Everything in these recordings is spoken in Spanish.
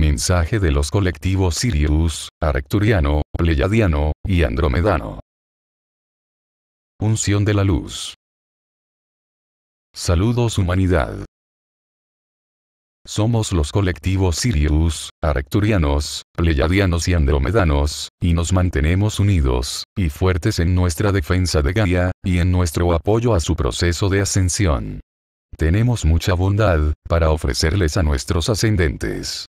Mensaje de los colectivos Sirius, Arcturiano, Pleiadiano, y Andromedano. Unción de la Luz. Saludos humanidad. Somos los colectivos Sirius, Arcturianos, Pleiadianos y Andromedanos, y nos mantenemos unidos, y fuertes en nuestra defensa de Gaia, y en nuestro apoyo a su proceso de ascensión. Tenemos mucha bondad, para ofrecerles a nuestros ascendentes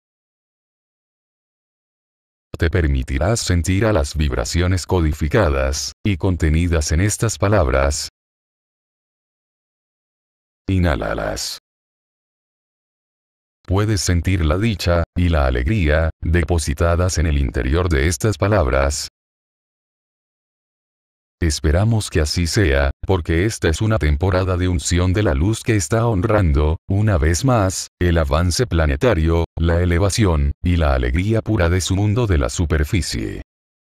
te permitirás sentir a las vibraciones codificadas y contenidas en estas palabras. Inhalalas. Puedes sentir la dicha y la alegría depositadas en el interior de estas palabras, Esperamos que así sea, porque esta es una temporada de unción de la luz que está honrando, una vez más, el avance planetario, la elevación, y la alegría pura de su mundo de la superficie.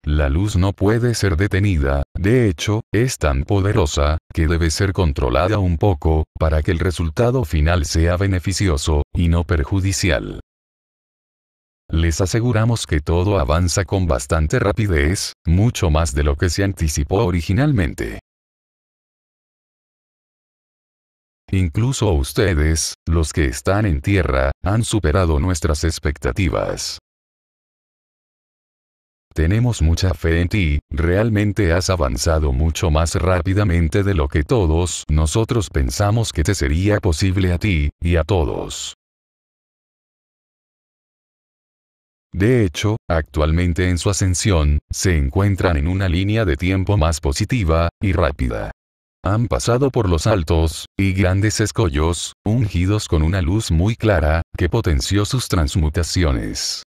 La luz no puede ser detenida, de hecho, es tan poderosa, que debe ser controlada un poco, para que el resultado final sea beneficioso, y no perjudicial. Les aseguramos que todo avanza con bastante rapidez, mucho más de lo que se anticipó originalmente. Incluso ustedes, los que están en tierra, han superado nuestras expectativas. Tenemos mucha fe en ti, realmente has avanzado mucho más rápidamente de lo que todos nosotros pensamos que te sería posible a ti, y a todos. De hecho, actualmente en su ascensión, se encuentran en una línea de tiempo más positiva, y rápida. Han pasado por los altos, y grandes escollos, ungidos con una luz muy clara, que potenció sus transmutaciones.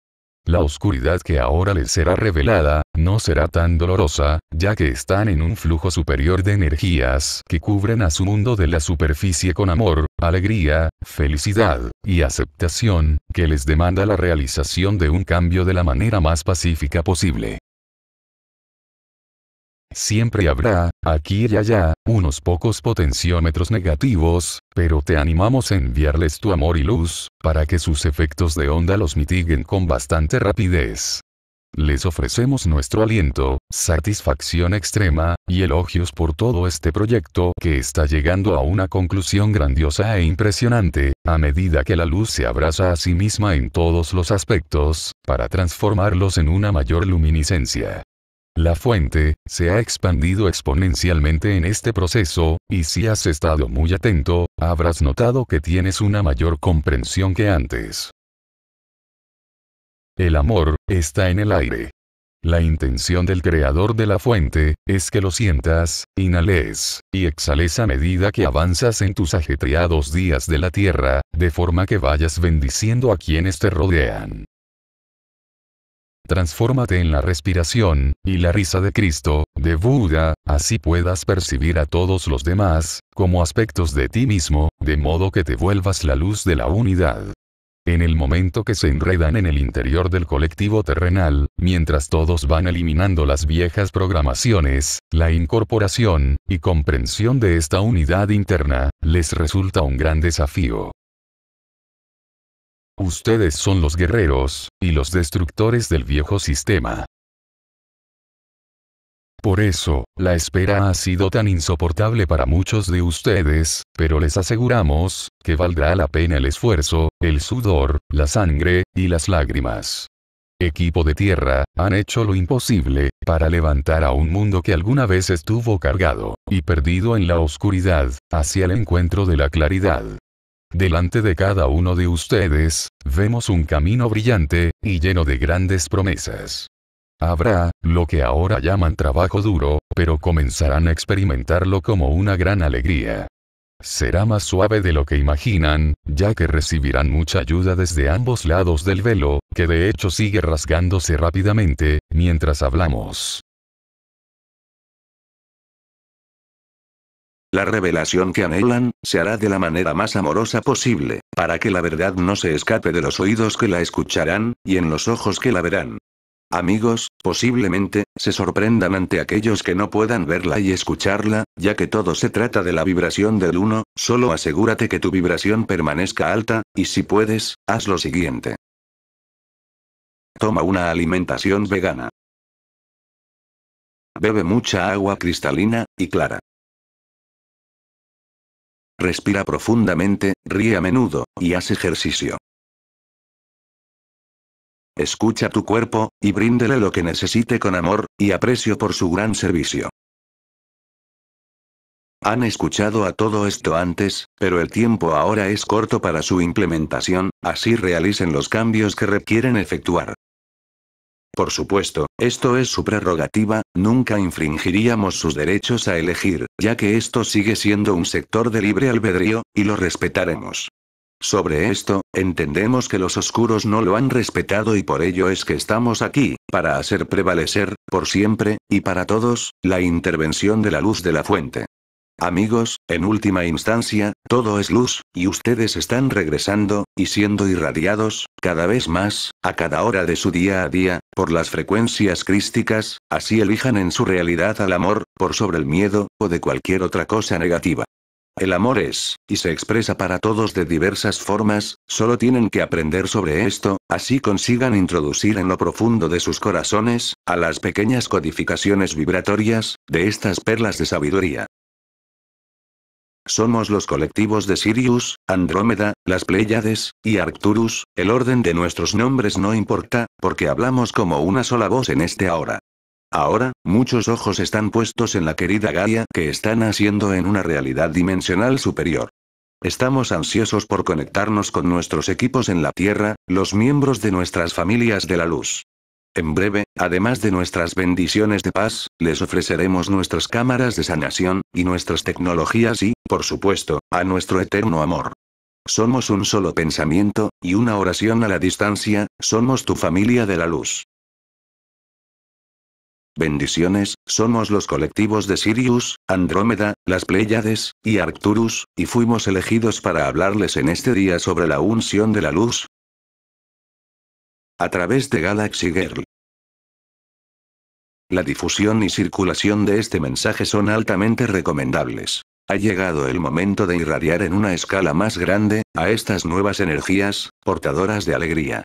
La oscuridad que ahora les será revelada, no será tan dolorosa, ya que están en un flujo superior de energías que cubren a su mundo de la superficie con amor, alegría, felicidad, y aceptación, que les demanda la realización de un cambio de la manera más pacífica posible. Siempre habrá, aquí y allá, unos pocos potenciómetros negativos, pero te animamos a enviarles tu amor y luz, para que sus efectos de onda los mitiguen con bastante rapidez. Les ofrecemos nuestro aliento, satisfacción extrema, y elogios por todo este proyecto que está llegando a una conclusión grandiosa e impresionante, a medida que la luz se abraza a sí misma en todos los aspectos, para transformarlos en una mayor luminiscencia. La fuente, se ha expandido exponencialmente en este proceso, y si has estado muy atento, habrás notado que tienes una mayor comprensión que antes. El amor, está en el aire. La intención del creador de la fuente, es que lo sientas, inhales, y exhales a medida que avanzas en tus ajetreados días de la tierra, de forma que vayas bendiciendo a quienes te rodean transfórmate en la respiración, y la risa de Cristo, de Buda, así puedas percibir a todos los demás, como aspectos de ti mismo, de modo que te vuelvas la luz de la unidad. En el momento que se enredan en el interior del colectivo terrenal, mientras todos van eliminando las viejas programaciones, la incorporación y comprensión de esta unidad interna, les resulta un gran desafío. Ustedes son los guerreros, y los destructores del viejo sistema. Por eso, la espera ha sido tan insoportable para muchos de ustedes, pero les aseguramos, que valdrá la pena el esfuerzo, el sudor, la sangre, y las lágrimas. Equipo de tierra, han hecho lo imposible, para levantar a un mundo que alguna vez estuvo cargado, y perdido en la oscuridad, hacia el encuentro de la claridad. Delante de cada uno de ustedes, vemos un camino brillante, y lleno de grandes promesas. Habrá, lo que ahora llaman trabajo duro, pero comenzarán a experimentarlo como una gran alegría. Será más suave de lo que imaginan, ya que recibirán mucha ayuda desde ambos lados del velo, que de hecho sigue rasgándose rápidamente, mientras hablamos. La revelación que anhelan, se hará de la manera más amorosa posible, para que la verdad no se escape de los oídos que la escucharán, y en los ojos que la verán. Amigos, posiblemente, se sorprendan ante aquellos que no puedan verla y escucharla, ya que todo se trata de la vibración del uno, solo asegúrate que tu vibración permanezca alta, y si puedes, haz lo siguiente. Toma una alimentación vegana. Bebe mucha agua cristalina, y clara. Respira profundamente, ríe a menudo, y haz ejercicio. Escucha tu cuerpo, y bríndele lo que necesite con amor, y aprecio por su gran servicio. Han escuchado a todo esto antes, pero el tiempo ahora es corto para su implementación, así realicen los cambios que requieren efectuar. Por supuesto, esto es su prerrogativa, nunca infringiríamos sus derechos a elegir, ya que esto sigue siendo un sector de libre albedrío, y lo respetaremos. Sobre esto, entendemos que los oscuros no lo han respetado y por ello es que estamos aquí, para hacer prevalecer, por siempre, y para todos, la intervención de la luz de la fuente. Amigos, en última instancia, todo es luz, y ustedes están regresando, y siendo irradiados, cada vez más, a cada hora de su día a día, por las frecuencias crísticas, así elijan en su realidad al amor, por sobre el miedo, o de cualquier otra cosa negativa. El amor es, y se expresa para todos de diversas formas, solo tienen que aprender sobre esto, así consigan introducir en lo profundo de sus corazones, a las pequeñas codificaciones vibratorias, de estas perlas de sabiduría. Somos los colectivos de Sirius, Andrómeda, las Pléyades, y Arcturus, el orden de nuestros nombres no importa, porque hablamos como una sola voz en este ahora. Ahora, muchos ojos están puestos en la querida Gaia que están haciendo en una realidad dimensional superior. Estamos ansiosos por conectarnos con nuestros equipos en la Tierra, los miembros de nuestras familias de la luz. En breve, además de nuestras bendiciones de paz, les ofreceremos nuestras cámaras de sanación, y nuestras tecnologías y, por supuesto, a nuestro eterno amor. Somos un solo pensamiento, y una oración a la distancia, somos tu familia de la luz. Bendiciones, somos los colectivos de Sirius, Andrómeda, las Pléyades, y Arcturus, y fuimos elegidos para hablarles en este día sobre la unción de la luz. A través de Galaxy Girl. La difusión y circulación de este mensaje son altamente recomendables. Ha llegado el momento de irradiar en una escala más grande, a estas nuevas energías, portadoras de alegría.